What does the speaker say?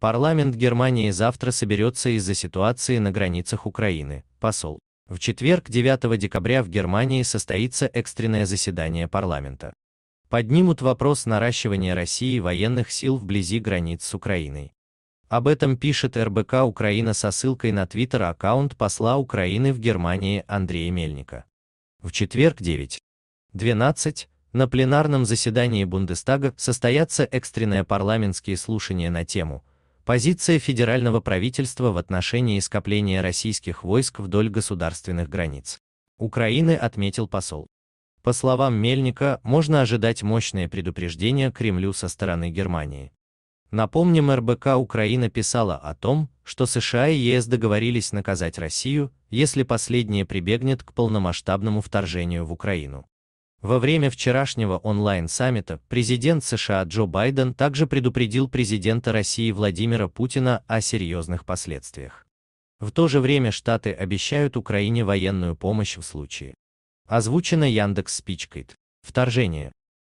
Парламент Германии завтра соберется из-за ситуации на границах Украины, посол. В четверг 9 декабря в Германии состоится экстренное заседание парламента. Поднимут вопрос наращивания России военных сил вблизи границ с Украиной. Об этом пишет РБК Украина со ссылкой на твиттер-аккаунт посла Украины в Германии Андрея Мельника. В четверг 9:12 на пленарном заседании Бундестага состоятся экстренные парламентские слушания на тему – Позиция федерального правительства в отношении скопления российских войск вдоль государственных границ. Украины отметил посол. По словам Мельника, можно ожидать мощное предупреждение Кремлю со стороны Германии. Напомним, РБК Украина писала о том, что США и ЕС договорились наказать Россию, если последняя прибегнет к полномасштабному вторжению в Украину. Во время вчерашнего онлайн-саммита президент США Джо Байден также предупредил президента России Владимира Путина о серьезных последствиях. В то же время Штаты обещают Украине военную помощь в случае. Озвучено Яндекс Спичкайт. Вторжение.